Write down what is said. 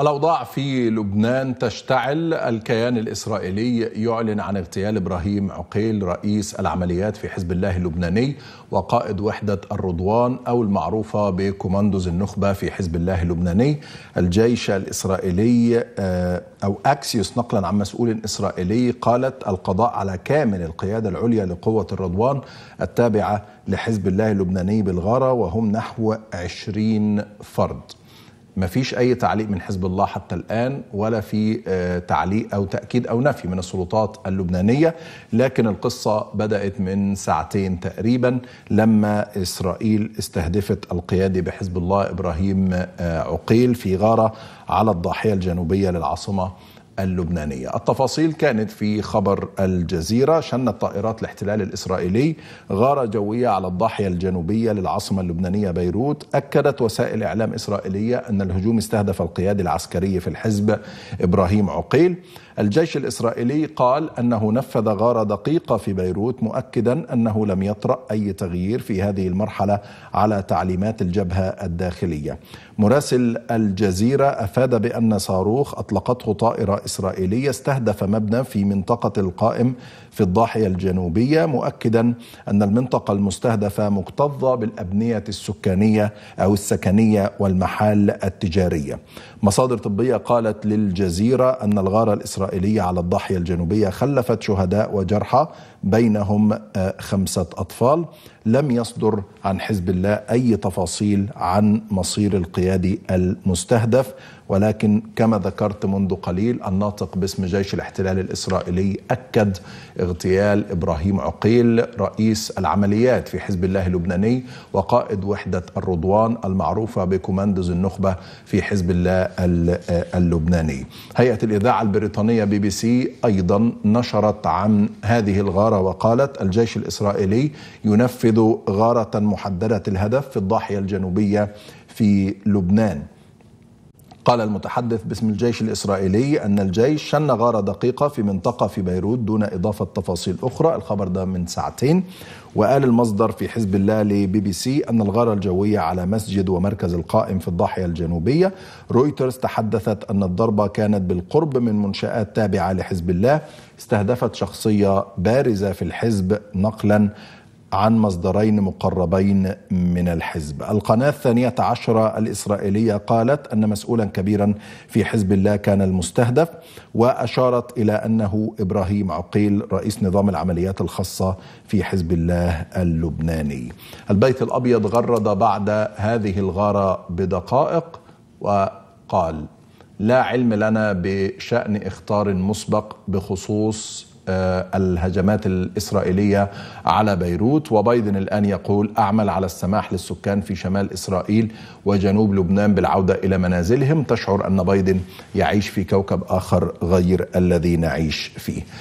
الأوضاع في لبنان تشتعل الكيان الإسرائيلي يعلن عن اغتيال إبراهيم عقيل رئيس العمليات في حزب الله اللبناني وقائد وحدة الرضوان أو المعروفة بكوماندوز النخبة في حزب الله اللبناني الجيش الإسرائيلي آه، أو أكسيوس نقلا عن مسؤول إسرائيلي قالت القضاء على كامل القيادة العليا لقوة الرضوان التابعة لحزب الله اللبناني بالغارة وهم نحو 20 فرد ما فيش اي تعليق من حزب الله حتى الان ولا في آه، تعليق او تاكيد او نفي من السلطات اللبنانيه لكن القصه بدات من ساعتين تقريبا لما اسرائيل استهدفت القيادي بحزب الله ابراهيم آه، عقيل في غاره على الضاحيه الجنوبيه للعاصمه اللبنانية التفاصيل كانت في خبر الجزيرة شنت طائرات الاحتلال الإسرائيلي غارة جوية على الضاحية الجنوبية للعاصمة اللبنانية بيروت أكدت وسائل إعلام إسرائيلية أن الهجوم استهدف القيادة العسكري في الحزب إبراهيم عقيل الجيش الإسرائيلي قال أنه نفذ غارة دقيقة في بيروت مؤكدا أنه لم يطرأ أي تغيير في هذه المرحلة على تعليمات الجبهة الداخلية مراسل الجزيرة أفاد بأن صاروخ أطلقته طائرة إسرائيلية استهدف مبنى في منطقة القائم في الضاحية الجنوبية مؤكدا أن المنطقة المستهدفة مكتظة بالأبنية السكانية أو السكنية والمحال التجارية مصادر طبية قالت للجزيرة أن الغارة الإسرائيلية على الضاحية الجنوبية خلفت شهداء وجرحى بينهم آه، خمسة أطفال لم يصدر عن حزب الله أي تفاصيل عن مصير القيادي المستهدف ولكن كما ذكرت منذ قليل الناطق باسم جيش الاحتلال الإسرائيلي أكد اغتيال إبراهيم عقيل رئيس العمليات في حزب الله اللبناني وقائد وحدة الرضوان المعروفة بكوماندوز النخبة في حزب الله اللبناني هيئة الإذاعة البريطانية بي بي سي أيضا نشرت عن هذه الغارة وقالت الجيش الإسرائيلي ينفذ غارة محددة الهدف في الضاحية الجنوبية في لبنان قال المتحدث باسم الجيش الإسرائيلي أن الجيش شن غارة دقيقة في منطقة في بيروت دون إضافة تفاصيل أخرى الخبر ده من ساعتين وقال المصدر في حزب الله لبي بي سي أن الغارة الجوية على مسجد ومركز القائم في الضاحية الجنوبية رويترز تحدثت أن الضربة كانت بالقرب من منشآت تابعة لحزب الله استهدفت شخصية بارزة في الحزب نقلا عن مصدرين مقربين من الحزب القناة الثانية عشرة الإسرائيلية قالت أن مسؤولا كبيرا في حزب الله كان المستهدف وأشارت إلى أنه إبراهيم عقيل رئيس نظام العمليات الخاصة في حزب الله اللبناني البيت الأبيض غرد بعد هذه الغارة بدقائق وقال لا علم لنا بشأن اختار مسبق بخصوص آه، الهجمات الإسرائيلية على بيروت وبايدن الآن يقول أعمل على السماح للسكان في شمال إسرائيل وجنوب لبنان بالعودة إلى منازلهم تشعر أن بايدن يعيش في كوكب آخر غير الذي نعيش فيه